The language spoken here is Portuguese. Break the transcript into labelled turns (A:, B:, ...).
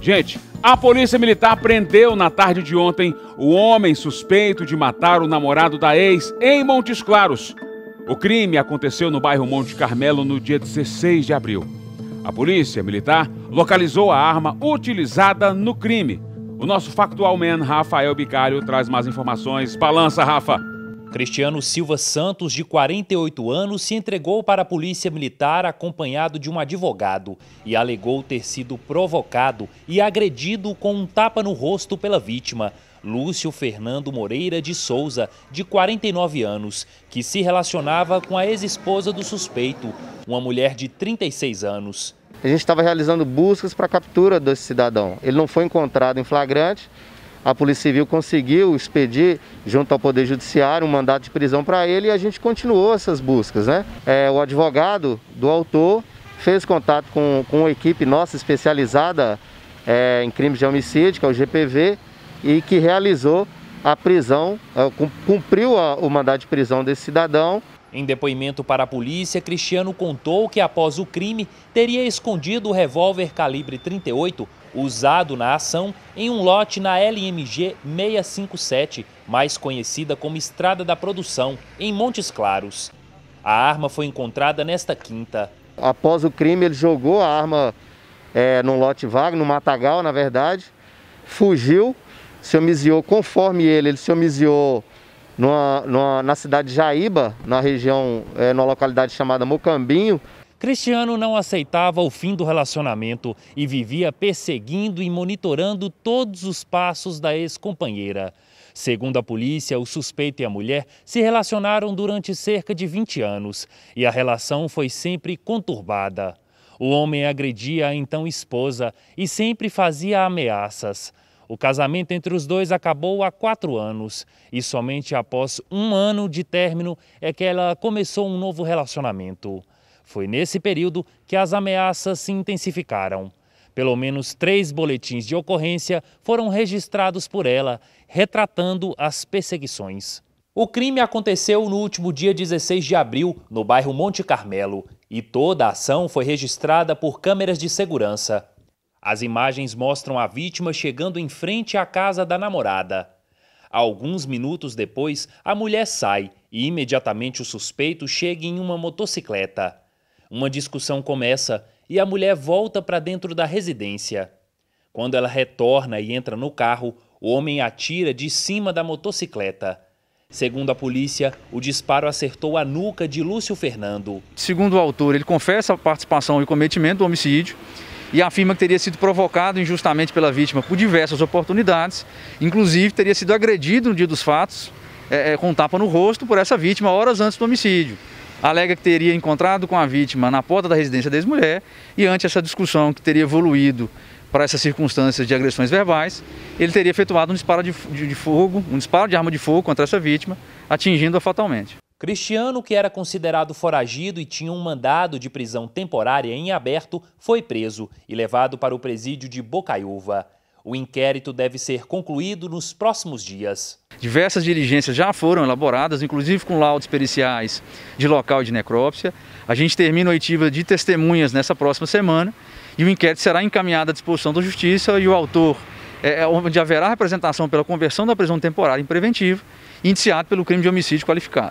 A: Gente, a polícia militar prendeu na tarde de ontem o homem suspeito de matar o namorado da ex em Montes Claros. O crime aconteceu no bairro Monte Carmelo no dia 16 de abril. A polícia militar localizou a arma utilizada no crime. O nosso factual man Rafael Bicalho traz mais informações. Balança, Rafa! Cristiano Silva Santos, de 48 anos, se entregou para a polícia militar acompanhado de um advogado e alegou ter sido provocado e agredido com um tapa no rosto pela vítima, Lúcio Fernando Moreira de Souza, de 49 anos, que se relacionava com a ex-esposa do suspeito,
B: uma mulher de 36 anos. A gente estava realizando buscas para a captura desse cidadão. Ele não foi encontrado em flagrante, a Polícia Civil conseguiu expedir, junto ao Poder Judiciário, um mandato de prisão para ele e a gente continuou essas buscas. Né? É, o advogado do autor fez contato com, com uma equipe nossa especializada é, em crimes de homicídio, que é o GPV, e que realizou a prisão, é, cumpriu a, o mandato de prisão desse cidadão. Em depoimento para a polícia, Cristiano
A: contou que após o crime teria escondido o revólver calibre 38 usado na ação em um lote na LMG 657, mais conhecida como Estrada da Produção, em Montes Claros. A arma foi encontrada nesta
B: quinta. Após o crime, ele jogou a arma é, num lote vago, no matagal, na verdade, fugiu, se homiziou conforme ele, ele se homiziou numa, numa, na cidade de Jaíba, na região, é, numa localidade chamada Mocambinho, Cristiano não aceitava o fim do relacionamento e vivia perseguindo
A: e monitorando todos os passos da ex-companheira. Segundo a polícia, o suspeito e a mulher se relacionaram durante cerca de 20 anos e a relação foi sempre conturbada. O homem agredia a então esposa e sempre fazia ameaças. O casamento entre os dois acabou há quatro anos e somente após um ano de término é que ela começou um novo relacionamento. Foi nesse período que as ameaças se intensificaram. Pelo menos três boletins de ocorrência foram registrados por ela, retratando as perseguições. O crime aconteceu no último dia 16 de abril, no bairro Monte Carmelo, e toda a ação foi registrada por câmeras de segurança. As imagens mostram a vítima chegando em frente à casa da namorada. Alguns minutos depois, a mulher sai e imediatamente o suspeito chega em uma motocicleta. Uma discussão começa e a mulher volta para dentro da residência. Quando ela retorna e entra no carro, o homem atira de cima da motocicleta. Segundo a polícia, o disparo acertou a nuca de Lúcio Fernando.
C: Segundo o autor, ele confessa a participação e cometimento do homicídio e afirma que teria sido provocado injustamente pela vítima por diversas oportunidades, inclusive teria sido agredido no dia dos fatos é, é com um tapa no rosto por essa vítima horas antes do homicídio alega que teria encontrado com a vítima na porta da residência da ex-mulher e ante essa discussão que teria evoluído para essas circunstâncias de agressões verbais, ele teria efetuado um disparo de, de, de fogo, um disparo de arma de fogo contra essa vítima, atingindo-a fatalmente.
A: Cristiano, que era considerado foragido e tinha um mandado de prisão temporária em aberto, foi preso e levado para o presídio de Bocaiúva. O
C: inquérito deve ser concluído nos próximos dias. Diversas diligências já foram elaboradas, inclusive com laudos periciais de local de necrópsia. A gente termina a oitiva de testemunhas nessa próxima semana e o inquérito será encaminhado à disposição da Justiça e o autor, é, é onde haverá representação pela conversão da prisão temporária em preventivo, indiciado pelo crime de homicídio qualificado.